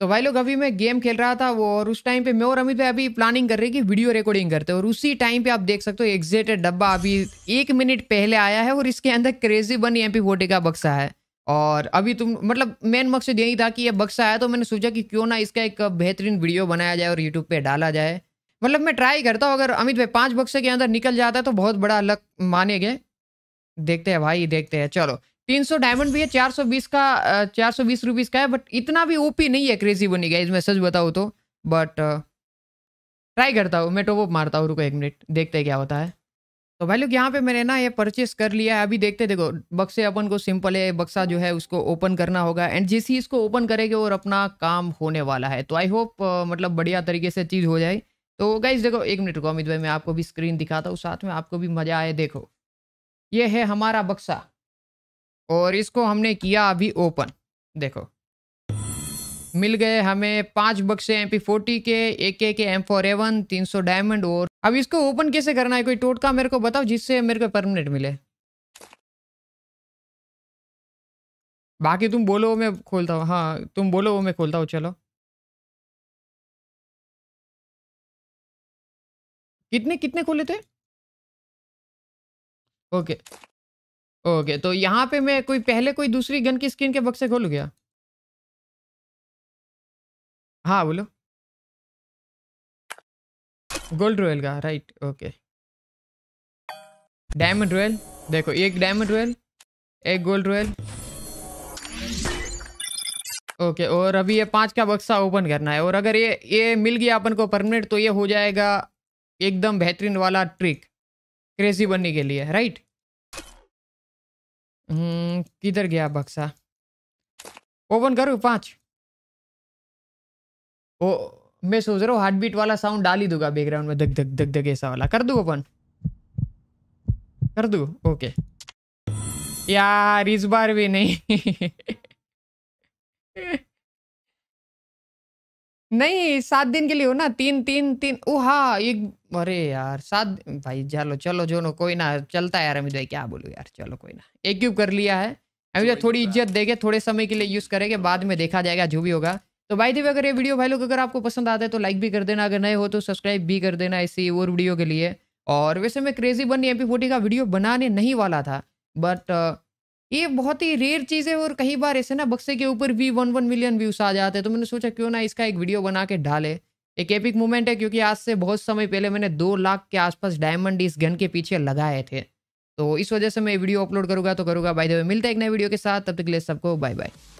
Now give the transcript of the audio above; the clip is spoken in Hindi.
तो भाई लोग अभी मैं गेम खेल रहा था वो और उस टाइम पे मैं और अमित भाई अभी प्लानिंग कर रहे कि वीडियो रिकॉर्डिंग करते हैं और उसी टाइम पे आप देख सकते हो एग्जेटेड डब्बा अभी एक मिनट पहले आया है और इसके अंदर क्रेजी बन एम पी फोर्टी का बक्सा है और अभी तुम मतलब मेन मकसद यही था कि ये बक्सा आया तो मैंने सोचा कि क्यों ना इसका एक बेहतरीन वीडियो बनाया जाए और यूट्यूब पर डाला जाए मतलब मैं ट्राई करता हूँ अगर अमित भाई पाँच बक्से के अंदर निकल जाता है तो बहुत बड़ा लक माने गए देखते हैं भाई देखते हैं चलो तीन सौ डायमंड भी है चार सौ बीस का चार सौ बीस रुपीज का है बट इतना भी ओपी नहीं है क्रेजी बनी गया इसमें सच बताऊँ तो बट ट्राई करता हूँ मैं टोप मारता हूँ रुको एक मिनट देखते क्या होता है तो भाई लोग यहाँ पे मैंने ना ये परचेस कर लिया है अभी देखते देखो बक्से अपन को सिंपल है बक्सा जो है उसको ओपन करना होगा एंड जिस ही इसको ओपन करेंगे और अपना काम होने वाला है तो आई होप मतलब बढ़िया तरीके से चीज़ हो जाए तो गाइज देखो एक मिनट रुको अमित भाई मैं आपको भी स्क्रीन दिखाता हूँ साथ में आपको भी मज़ा आए देखो ये है हमारा बक्सा और इसको हमने किया अभी ओपन देखो मिल गए हमें पांच बक्से एम पी फोर्टी के एक के एम फोर एवन तीन सौ डायमंड और अब इसको ओपन कैसे करना है कोई टोटका मेरे को बताओ जिससे मेरे को परमानेंट मिले बाकी तुम बोलो मैं खोलता हूँ हाँ तुम बोलो वो मैं खोलता हूँ चलो कितने कितने खोले थे ओके ओके तो यहाँ पे मैं कोई पहले कोई दूसरी गन की स्क्रीन के बक्से खोल गया हाँ बोलो गोल्ड रोयल का राइट ओके डायमंड रोयल देखो एक डायमंड रोयल एक गोल्ड रोयल ओके और अभी ये पांच का बक्सा ओपन करना है और अगर ये ये मिल गया अपन को परमानेंट तो ये हो जाएगा एकदम बेहतरीन वाला ट्रिक क्रेजी बनने के लिए राइट हम्म, किधर गया बक्सा ओपन करो पांच ओ मैं सोच रहा हूँ हार्ट बीट वाला साउंड डाल ही दूंगा बैकग्राउंड में धक धक धक धक ऐसा वाला कर दू ओपन कर दू ओके यार इस बार भी नहीं नहीं सात दिन के लिए हो ना तीन तीन तीन ओ हाँ एक अरे यार सात भाई चलो चलो जो नो कोई ना चलता है यार अमित भाई क्या बोलू यार चलो कोई ना एक क्यूब कर लिया है अमित भाई थोड़ी इज्जत देंगे थोड़े समय के लिए यूज़ करेंगे बाद में देखा जाएगा जो भी होगा तो भाई देवी अगर ये वीडियो भाई लोग अगर आपको पसंद आता है तो लाइक भी कर देना अगर नए हो तो सब्सक्राइब भी कर देना ऐसी और वीडियो के लिए और वैसे मैं क्रेजी बन एम पी का वीडियो बनाने नहीं वाला था बट ये बहुत ही रेयर चीज़ है और कई बार ऐसे ना बक्से के ऊपर भी वन वन मिलियन व्यूज आ जाते हैं तो मैंने सोचा क्यों ना इसका एक वीडियो बना के डाले एक एपिक मोमेंट है क्योंकि आज से बहुत समय पहले मैंने दो लाख के आसपास डायमंड इस गन के पीछे लगाए थे तो इस वजह से मैं वीडियो अपलोड करूंगा तो करूंगा बाय द वे मिलते हैं एक नए वीडियो के साथ तब तक के लिए सबको बाय बाय